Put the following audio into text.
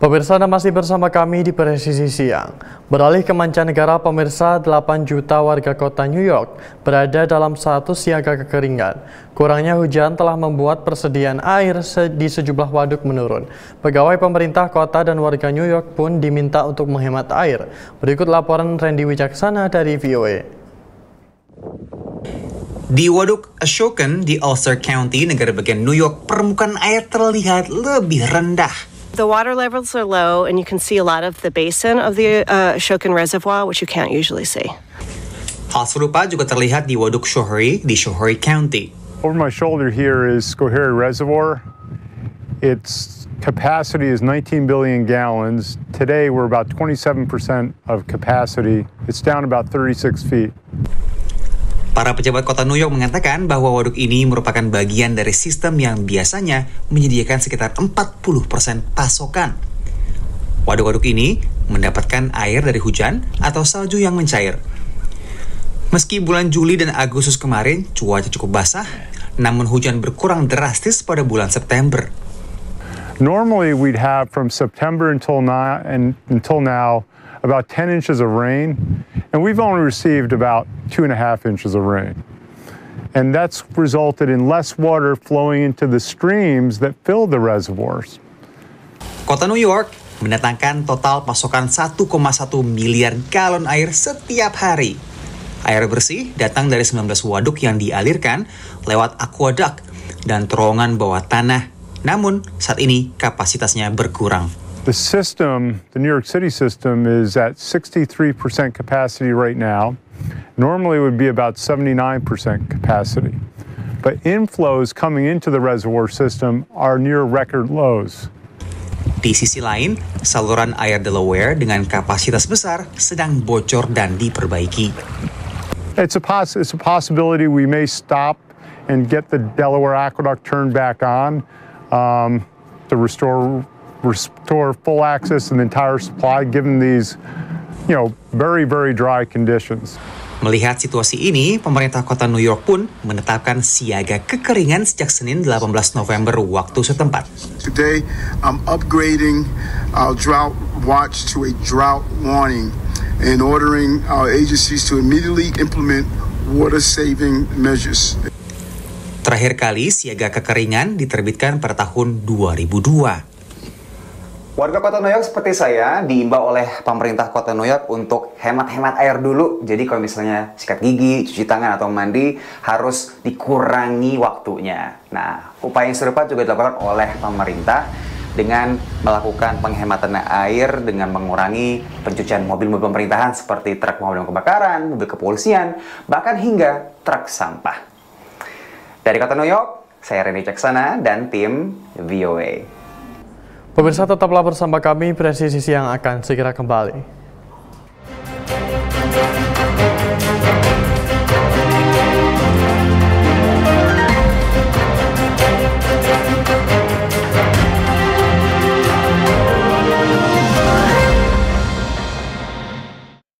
Pemirsa Anda masih bersama kami di Presisi Siang. Beralih ke mancanegara, pemirsa 8 juta warga kota New York berada dalam satu siaga kekeringan. Kurangnya hujan telah membuat persediaan air di sejumlah waduk menurun. Pegawai pemerintah kota dan warga New York pun diminta untuk menghemat air. Berikut laporan Randy Wijaksana dari VOA. Di Waduk Ashokan di Ulster County, negara bagian New York, permukaan air terlihat lebih rendah The water levels are low, and you can see a lot of the basin of the uh, Reservoir, which you can't usually see. Hal serupa juga terlihat di Waduk Shohori di Shohori County. Over my shoulder here is Schoharie Reservoir. Its capacity is 19 billion gallons. Today we're about 27% of capacity. It's down about 36 feet. Para pejabat kota New York mengatakan bahwa waduk ini merupakan bagian dari sistem yang biasanya menyediakan sekitar 40% pasokan. Waduk-waduk ini mendapatkan air dari hujan atau salju yang mencair. Meski bulan Juli dan Agustus kemarin cuaca cukup basah, namun hujan berkurang drastis pada bulan September. Normally we'd have from September until now, and until now about 10 inches of rain, and we've only received about two and a half inches of rain. And that's resulted in less water flowing into the streams that fill the reservoirs. Kota New York mendatangkan total pasokan 1,1 miliar galon air setiap hari. Air bersih datang dari 19 waduk yang dialirkan lewat akuadak dan terowongan bawah tanah. Namun, saat ini kapasitasnya berkurang. The system, the New York City system, is at 63% capacity right now. Normally it would be about 79% capacity. But inflows coming into the reservoir system are near record lows. Di sisi lain, saluran air Delaware dengan kapasitas besar sedang bocor dan diperbaiki. It's a, poss it's a possibility we may stop and get the Delaware Aqueduct turned back on um, to restore restore full access and entire supply given these, you know, very, very dry conditions. Melihat situasi ini, pemerintah kota New York pun menetapkan siaga kekeringan sejak Senin 18 November waktu setempat. Today, I'm upgrading our drought watch to a drought warning and ordering our agencies to immediately implement water saving measures. Terakhir kali siaga kekeringan diterbitkan pada tahun 2002. Warga Kota New York seperti saya diimbau oleh pemerintah Kota New York untuk hemat-hemat air dulu. Jadi kalau misalnya sikat gigi, cuci tangan atau mandi harus dikurangi waktunya. Nah, upaya yang serupa juga dilakukan oleh pemerintah dengan melakukan penghematan air dengan mengurangi pencucian mobil-mobil pemerintahan seperti truk mobil kebakaran, mobil kepolisian, bahkan hingga truk sampah. Dari Kota New York, saya Reni Caksana dan tim VOA. Pemirsa tetaplah bersama kami, presisi yang akan segera kembali.